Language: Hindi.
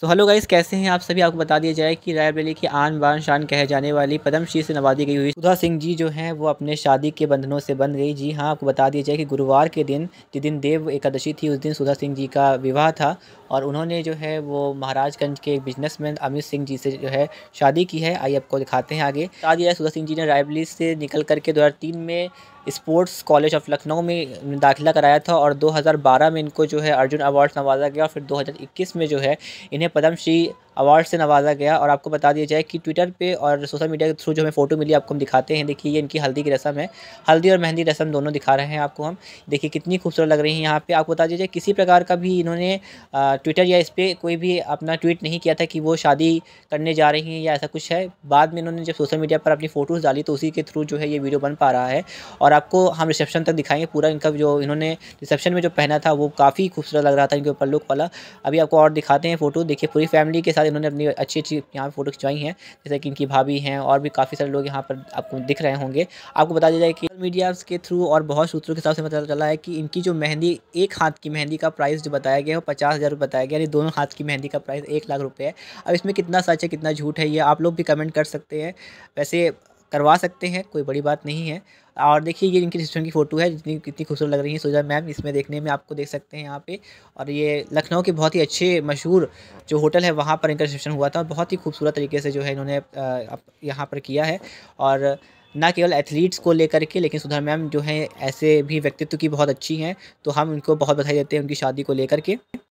सो हेलो गाइस कैसे हैं आप सभी आपको बता दिया जाए कि रायबरेली की आन बान शान कहे जाने वाली पद्मश्री से नवादी गई हुई सुधा सिंह जी जो हैं वो अपने शादी के बंधनों से बंध गई जी हाँ आपको बता दिया जाए कि गुरुवार के दिन जिस दिन देव एकादशी थी उस दिन सुधा सिंह जी का विवाह था और उन्होंने जो है वो महाराजगंज के एक बिजनेसमैन अमित सिंह जी से जो है शादी की है आइए आपको दिखाते हैं आगे शादी है सुधा सिंह जी ने रायबली से निकल करके दो में स्पोर्ट्स कॉलेज ऑफ लखनऊ में दाखिला कराया था और 2012 में इनको जो है अर्जुन अवार्ड नवाजा गया और फिर 2021 में जो है इन्हें पद्मश्री अवार्ड से नवाजा गया और आपको बता दिया जाए कि ट्विटर पे और सोशल मीडिया के थ्रू जो हमें फ़ोटो मिली आपको हम दिखाते हैं देखिए ये इनकी हल्दी की रस्म है हल्दी और मेहंदी रस्म दोनों दिखा रहे हैं आपको हम देखिए कितनी खूबसूरत लग रही है यहाँ पर आपको बता दिया जाए किसी प्रकार का भी इन्होंने ट्विटर या इस पर कोई भी अपना ट्वीट नहीं किया था कि वो शादी करने जा रही हैं या ऐसा कुछ है बाद में इन्होंने जब सोशल मीडिया पर अपनी फ़ोटोज़ डाली तो उसी के थ्रू जो है ये वीडियो बन पा रहा है और आपको हम रिसेप्शन तक दिखाएंगे पूरा इनका जो इन्होंने रिसेप्शन में जो पहना था वो काफ़ी खूबसूरत लग रहा था इनके ऊपर लुक वाला अभी आपको और दिखाते हैं फ़ोटो देखिए पूरी फैमिली के साथ इन्होंने अपनी अच्छी अच्छी यहाँ पर फोटो खिंचवाई हैं जैसे कि इनकी भाभी हैं और भी काफ़ी सारे लोग यहाँ पर आपको दिख रहे होंगे आपको बता दिया जाए कि मीडिया के थ्रू और बहुत सूत्रों के हिसाब से पता चला है कि इनकी जो मेहंदी एक हाथ की मेहंदी का प्राइस जो बताया गया है पचास हज़ार बताया गया यानी दोनों हाथ की मेहंदी का प्राइस एक लाख रुपये है अब इसमें कितना सच है कितना झूठ है ये आप लोग भी कमेंट कर सकते हैं वैसे करवा सकते हैं कोई बड़ी बात नहीं है और देखिए ये इनकी सिस्टम की फ़ोटो है जितनी कितनी खूबसूरत लग रही है सोजा मैम इसमें देखने में आपको देख सकते हैं यहाँ पे और ये लखनऊ के बहुत ही अच्छे मशहूर जो होटल है वहाँ पर इनका रिसेप्शन हुआ था बहुत ही खूबसूरत तरीके से जो है इन्होंने यहाँ पर किया है और ना केवल एथलीट्स को लेकर के लेकिन सुधा मैम जो है ऐसे भी व्यक्तित्व की बहुत अच्छी हैं तो हम उनको बहुत बधाई देते हैं उनकी शादी को लेकर के